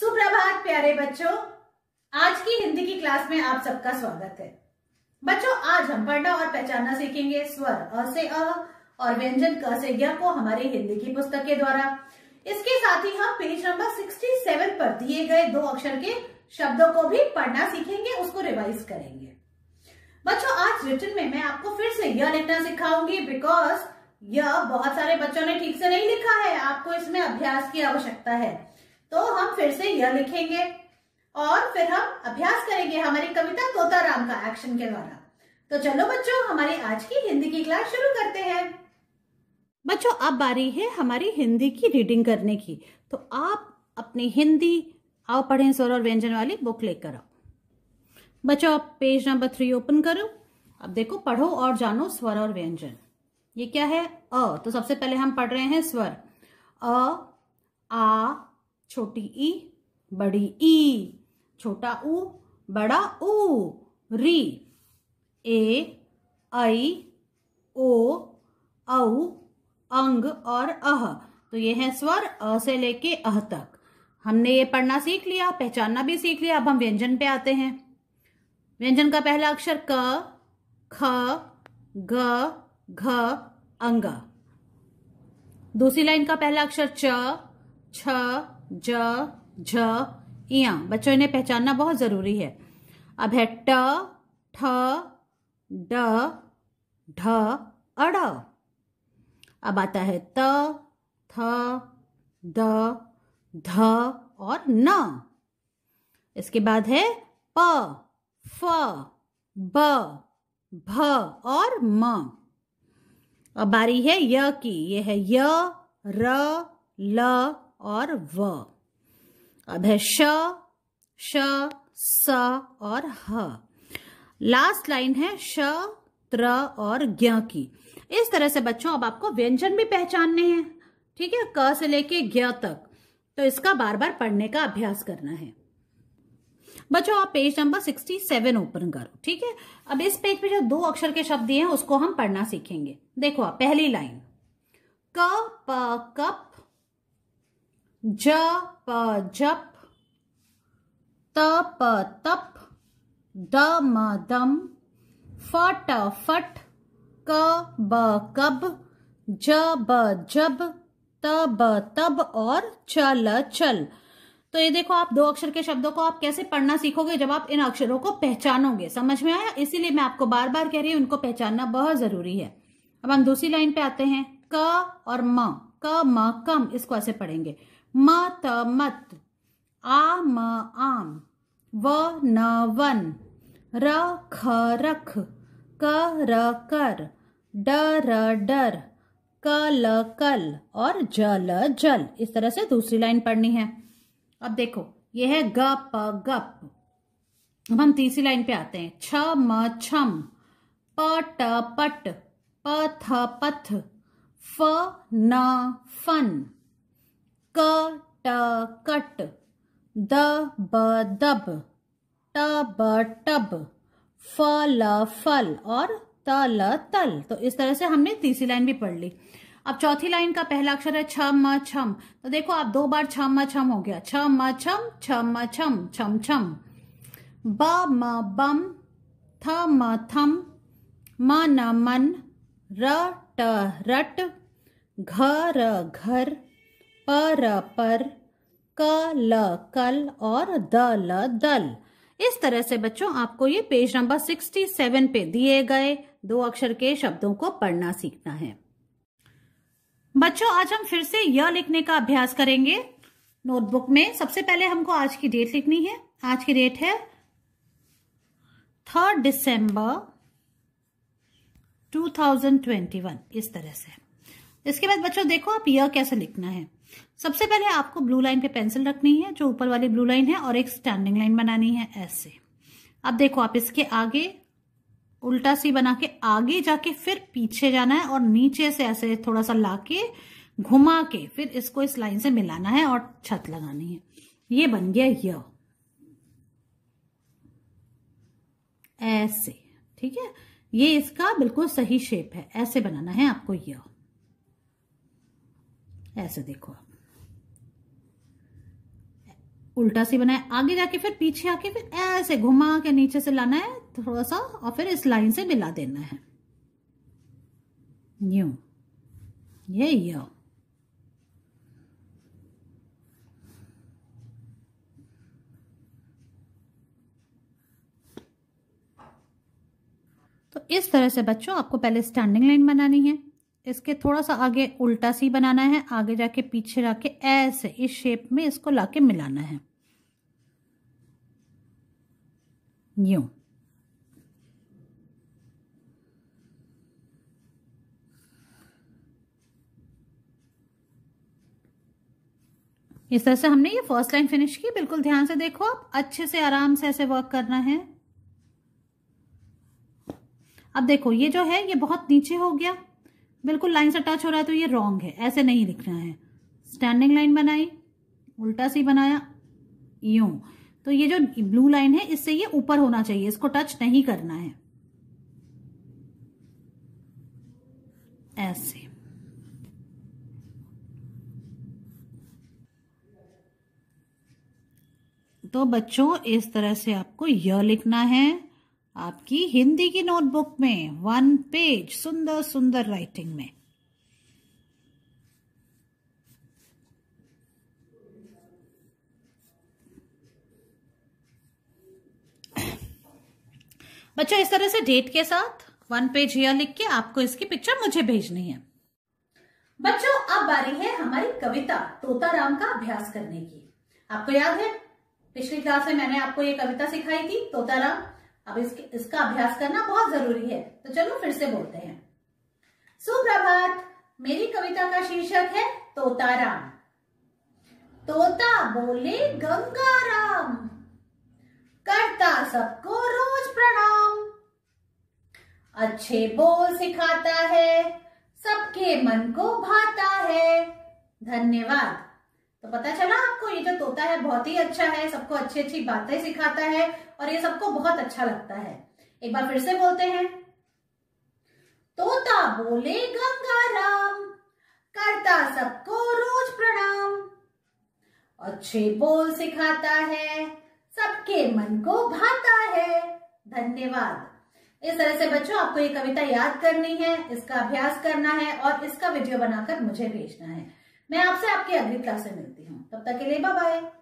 सुप्रभात प्यारे बच्चों आज की हिंदी की क्लास में आप सबका स्वागत है बच्चों आज हम पढ़ना और पहचानना सीखेंगे स्वर अ से अ और व्यंजन क से य को हमारे हिंदी की पुस्तक के द्वारा इसके साथ ही हम पेज नंबर 67 पर दिए गए दो अक्षर के शब्दों को भी पढ़ना सीखेंगे उसको रिवाइज करेंगे बच्चों आज रिटर्न में मैं आपको फिर से यह लिखना सिखाऊंगी बिकॉज यह बहुत सारे बच्चों ने ठीक से नहीं लिखा है आपको इसमें अभ्यास की आवश्यकता है तो हम फिर से यह लिखेंगे और फिर हम अभ्यास करेंगे हमारी कविता राम का एक्शन के द्वारा तो चलो बच्चों हमारी आज की हिंदी की क्लास शुरू करते हैं बच्चों अब बारी है हमारी हिंदी की रीडिंग करने की तो आप अपनी हिंदी आओ पढ़े स्वर और व्यंजन वाली बुक लेकर आओ बच्चों आप पेज नंबर थ्री ओपन करो अब देखो पढ़ो और जानो स्वर और व्यंजन ये क्या है अ तो सबसे पहले हम पढ़ रहे हैं स्वर अ आ छोटी ई बड़ी ई छोटा ऊ बड़ा ऊ री ए आई ओ औ अंग और अह तो ये है स्वर अ से लेके अह तक हमने ये पढ़ना सीख लिया पहचानना भी सीख लिया अब हम व्यंजन पे आते हैं व्यंजन का पहला अक्षर क ख ग घ अंग दूसरी लाइन का पहला अक्षर च छ ज झ इया बच्चों इन्हें पहचानना बहुत ज़रूरी है अब है ट ठ ड ढ अड़ अब आता है त थ द ध और न इसके बाद है प फ ब भ और म अब बारी है य की यह है य र ल और व अब है श श स और ह लास्ट लाइन है श त्र और ज्ञ की इस तरह से बच्चों अब आपको व्यंजन भी पहचानने हैं ठीक है क से लेके ज्ञ तक तो इसका बार बार पढ़ने का अभ्यास करना है बच्चों आप page number sixty seven open करो ठीक है अब इस पेज पे जो दो अक्षर के शब्द दिए हैं उसको हम पढ़ना सीखेंगे देखो आप पहली लाइन क प कप ज प जप त प तप द म दम फट फट क ब कब ज ब जब त ब तब और चल चल तो ये देखो आप दो अक्षर के शब्दों को आप कैसे पढ़ना सीखोगे जब आप इन अक्षरों को पहचानोगे समझ में आया इसीलिए मैं आपको बार बार कह रही हूं उनको पहचानना बहुत जरूरी है अब हम दूसरी लाइन पे आते हैं क और म क म कम इसको ऐसे पढ़ेंगे म त मत आ म आम व न वन र ख रख क र कर ड र डर कल कल और जल जल इस तरह से दूसरी लाइन पढ़नी है अब देखो यह है गप गप अब हम तीसरी लाइन पे आते हैं छ म छम प ट पट प थ पथ फ न फन क ट कट द ब दब ट ब टब फ ल फल और त ल तल तो इस तरह से हमने तीसरी लाइन भी पढ़ ली अब चौथी लाइन का पहला अक्षर है छ म छम तो देखो आप दो बार छ म छम हो गया छ म छम छ म छम छम छम ब म बम थ म थम म न मन र ट रट घ र घर पर पर क ल कल और द ल दल इस तरह से बच्चों आपको ये पेज नंबर 67 पे दिए गए दो अक्षर के शब्दों को पढ़ना सीखना है बच्चों आज हम फिर से यह लिखने का अभ्यास करेंगे नोटबुक में सबसे पहले हमको आज की डेट लिखनी है आज की डेट है थर्ड दिसंबर 2021 इस तरह से इसके बाद बच्चों देखो आप यह कैसे लिखना है सबसे पहले आपको ब्लू लाइन पे पेंसिल रखनी है जो ऊपर वाली ब्लू लाइन है और एक स्टैंडिंग लाइन बनानी है ऐसे अब देखो आप इसके आगे उल्टा सी बना के आगे जाके फिर पीछे जाना है और नीचे से ऐसे थोड़ा सा लाके घुमा के फिर इसको इस लाइन से मिलाना है और छत लगानी है ये बन गया य ऐसे ठीक है ये इसका बिल्कुल सही शेप है ऐसे बनाना है आपको यह ऐसे देखो आप उल्टा सी बनाए आगे जाके फिर पीछे आके फिर ऐसे घुमा के नीचे से लाना है थोड़ा सा और फिर इस लाइन से मिला देना है न्यू ये यो तो इस तरह से बच्चों आपको पहले स्टैंडिंग लाइन बनानी है इसके थोड़ा सा आगे उल्टा सी बनाना है आगे जाके पीछे जाके ऐसे इस शेप में इसको लाके मिलाना है यूं इस तरह से हमने ये फर्स्ट लाइन फिनिश की बिल्कुल ध्यान से देखो आप अच्छे से आराम से ऐसे वर्क करना है अब देखो ये जो है ये बहुत नीचे हो गया बिल्कुल लाइन से टच हो रहा है तो ये रॉन्ग है ऐसे नहीं लिखना है स्टैंडिंग लाइन बनाई उल्टा सी बनाया यूं तो ये जो ब्लू लाइन है इससे ये ऊपर होना चाहिए इसको टच नहीं करना है ऐसे तो बच्चों इस तरह से आपको यह लिखना है आपकी हिंदी की नोटबुक में वन पेज सुंदर सुंदर राइटिंग में बच्चों इस तरह से डेट के साथ वन पेज हियर लिख के आपको इसकी पिक्चर मुझे भेजनी है बच्चों अब बारी है हमारी कविता तोताराम का अभ्यास करने की आपको याद है पिछली क्लास में मैंने आपको ये कविता सिखाई थी तोताराम अब इसके इसका अभ्यास करना बहुत जरूरी है तो चलो फिर से बोलते हैं सुप्रभात मेरी कविता का शीर्षक है तोताराम तोता बोले गंगाराम करता सबको रोज प्रणाम अच्छे बोल सिखाता है सबके मन को भाता है धन्यवाद तो पता चला आपको ये जो तोता है बहुत ही अच्छा है सबको अच्छी अच्छी बातें सिखाता है और ये सबको बहुत अच्छा लगता है एक बार फिर से बोलते हैं तोता बोले गंगाराम करता सबको रोज प्रणाम अच्छे बोल सिखाता है सबके मन को भाता है धन्यवाद इस तरह से बच्चों आपको ये कविता याद करनी है इसका अभ्यास करना है और इसका वीडियो बनाकर मुझे भेजना है मैं आपसे आपकी अगली क्लास में मिलती हूँ तब तक के लिए बाय